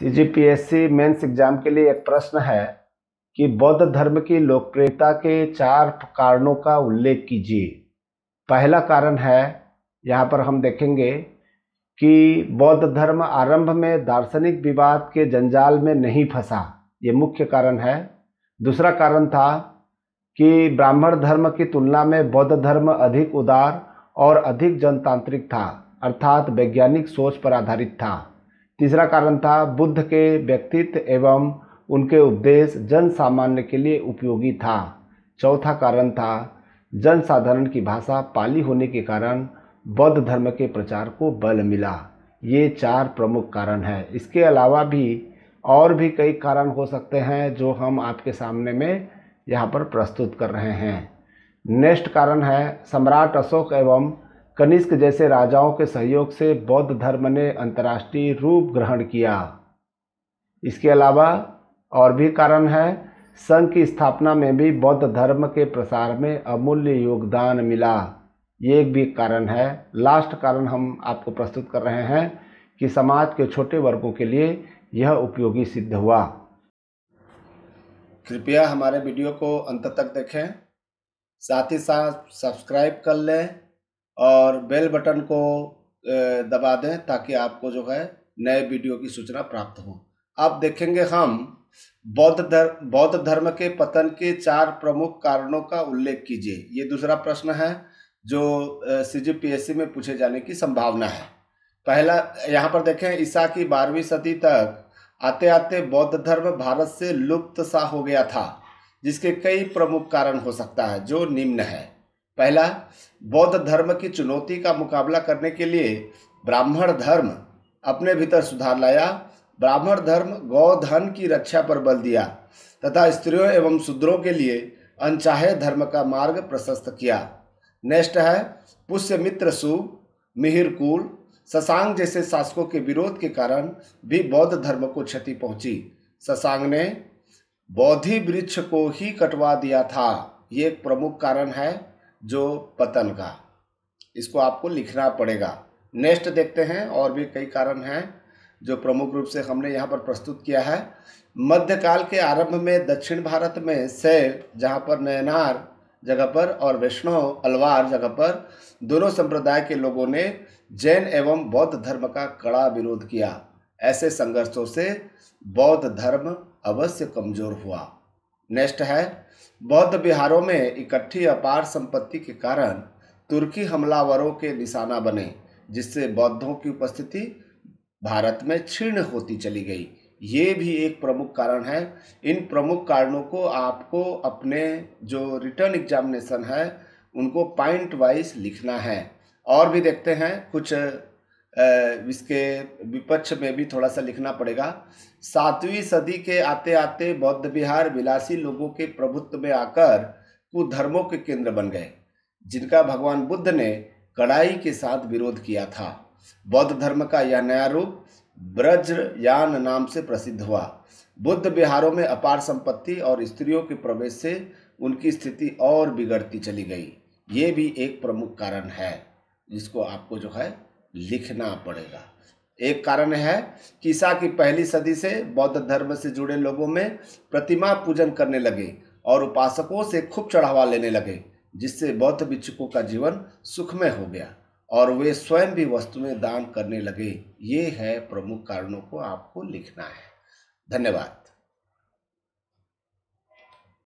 सी G P S C mains exam के लिए एक प्रश्न है कि बौद्ध धर्म की लोकप्रियता के चार कारणों का उल्लेख कीजिए पहला कारण है यहाँ पर हम देखेंगे कि बौद्ध धर्म आरंभ में दार्शनिक विवाद के जंजाल में नहीं फंसा ये मुख्य कारण है दूसरा कारण था कि ब्राह्मण धर्म की तुलना में बौद्ध धर्म अधिक उदार और अधिक जनतांत्रिक था अर्थात वैज्ञानिक सोच पर आधारित था तीसरा कारण था बुद्ध के व्यक्तित्व एवं उनके उपदेश जन सामान्य के लिए उपयोगी था चौथा कारण था जन साधारण की भाषा पाली होने के कारण बौद्ध धर्म के प्रचार को बल मिला ये चार प्रमुख कारण हैं इसके अलावा भी और भी कई कारण हो सकते हैं जो हम आपके सामने में यहाँ पर प्रस्तुत कर रहे हैं नेक्स्ट कारण है सम्राट अशोक एवं कनिष्क जैसे राजाओं के सहयोग से बौद्ध धर्म ने अंतर्राष्ट्रीय रूप ग्रहण किया इसके अलावा और भी कारण है संघ की स्थापना में भी बौद्ध धर्म के प्रसार में अमूल्य योगदान मिला ये एक भी कारण है लास्ट कारण हम आपको प्रस्तुत कर रहे हैं कि समाज के छोटे वर्गों के लिए यह उपयोगी सिद्ध हुआ कृपया हमारे वीडियो को अंत तक देखें साथ ही साथ सब्सक्राइब कर लें और बेल बटन को दबा दें ताकि आपको जो है नए वीडियो की सूचना प्राप्त हो अब देखेंगे हम बौद्ध धर्म बौद्ध धर्म के पतन के चार प्रमुख कारणों का उल्लेख कीजिए ये दूसरा प्रश्न है जो सी में पूछे जाने की संभावना है पहला यहाँ पर देखें ईसा की बारहवीं सदी तक आते आते बौद्ध धर्म भारत से लुप्त सा हो गया था जिसके कई प्रमुख कारण हो सकता है जो निम्न है पहला बौद्ध धर्म की चुनौती का मुकाबला करने के लिए ब्राह्मण धर्म अपने भीतर सुधार लाया ब्राह्मण धर्म गौधन की रक्षा पर बल दिया तथा स्त्रियों एवं शूद्रों के लिए अनचाहे धर्म का मार्ग प्रशस्त किया नेक्स्ट है पुष्य मित्र सु मिहिरकुल ससांग जैसे शासकों के विरोध के कारण भी बौद्ध धर्म को क्षति पहुंची ससांग ने बौद्धि वृक्ष को ही कटवा दिया था ये एक प्रमुख कारण है जो पतन का इसको आपको लिखना पड़ेगा नेक्स्ट देखते हैं और भी कई कारण हैं जो प्रमुख रूप से हमने यहाँ पर प्रस्तुत किया है मध्यकाल के आरंभ में दक्षिण भारत में सैल जहाँ पर नयनार जगह पर और वैष्णव अलवार जगह पर दोनों संप्रदाय के लोगों ने जैन एवं बौद्ध धर्म का कड़ा विरोध किया ऐसे संघर्षों से बौद्ध धर्म अवश्य कमजोर हुआ नेक्स्ट है बौद्ध बिहारों में इकट्ठी अपार संपत्ति के कारण तुर्की हमलावरों के निशाना बने जिससे बौद्धों की उपस्थिति भारत में क्षीर्ण होती चली गई ये भी एक प्रमुख कारण है इन प्रमुख कारणों को आपको अपने जो रिटर्न एग्जामिनेशन है उनको पॉइंट वाइज लिखना है और भी देखते हैं कुछ इसके विपक्ष में भी थोड़ा सा लिखना पड़ेगा सातवीं सदी के आते आते बौद्ध विहार विलासी लोगों के प्रभुत्व में आकर कुधर्मों के केंद्र बन गए जिनका भगवान बुद्ध ने कड़ाई के साथ विरोध किया था बौद्ध धर्म का यह नया रूप ब्रज्रयान नाम से प्रसिद्ध हुआ बुद्ध बिहारों में अपार संपत्ति और स्त्रियों के प्रवेश से उनकी स्थिति और बिगड़ती चली गई ये भी एक प्रमुख कारण है जिसको आपको जो है लिखना पड़ेगा एक कारण है कि ईसा की पहली सदी से बौद्ध धर्म से जुड़े लोगों में प्रतिमा पूजन करने लगे और उपासकों से खूब चढ़ावा लेने लगे जिससे बौद्ध भिक्षुकों का जीवन सुखमय हो गया और वे स्वयं भी वस्तुएं दान करने लगे ये है प्रमुख कारणों को आपको लिखना है धन्यवाद